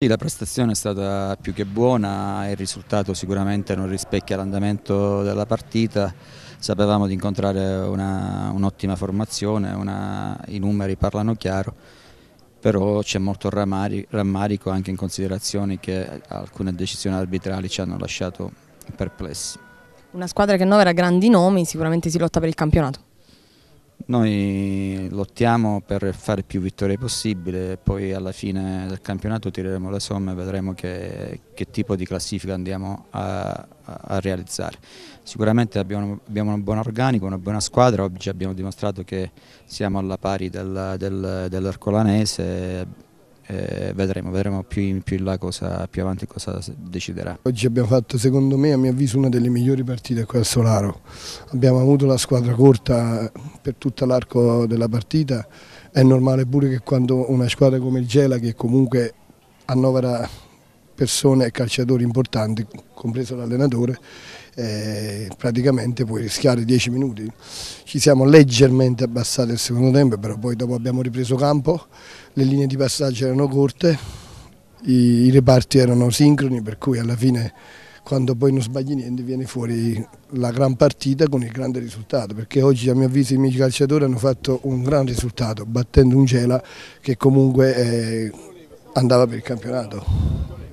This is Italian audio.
Sì, la prestazione è stata più che buona, il risultato sicuramente non rispecchia l'andamento della partita, sapevamo di incontrare un'ottima un formazione, una, i numeri parlano chiaro, però c'è molto rammarico anche in considerazione che alcune decisioni arbitrali ci hanno lasciato perplessi. Una squadra che non annovera grandi nomi, sicuramente si lotta per il campionato. Noi lottiamo per fare più vittorie possibile, poi alla fine del campionato tireremo le somme e vedremo che, che, tipo di classifica andiamo a, a realizzare. Sicuramente abbiamo, abbiamo un buon organico, una buona squadra, oggi abbiamo dimostrato che siamo alla pari del, del, dell'Ercolanese, eh, vedremo, vedremo più, più in, là cosa, più avanti cosa deciderà. Oggi abbiamo fatto secondo me a mio avviso una delle migliori partite qui al Solaro, abbiamo avuto la squadra corta per tutto l'arco della partita, è normale pure che quando una squadra come il Gela che comunque annovera persone e calciatori importanti, compreso l'allenatore, eh, praticamente puoi rischiare 10 minuti. Ci siamo leggermente abbassati al secondo tempo, però poi dopo abbiamo ripreso campo, le linee di passaggio erano corte, i, i reparti erano sincroni, per cui alla fine quando poi non sbagli niente viene fuori la gran partita con il grande risultato perché oggi a mio avviso i miei calciatori hanno fatto un gran risultato battendo un Gela che comunque eh, andava per il campionato.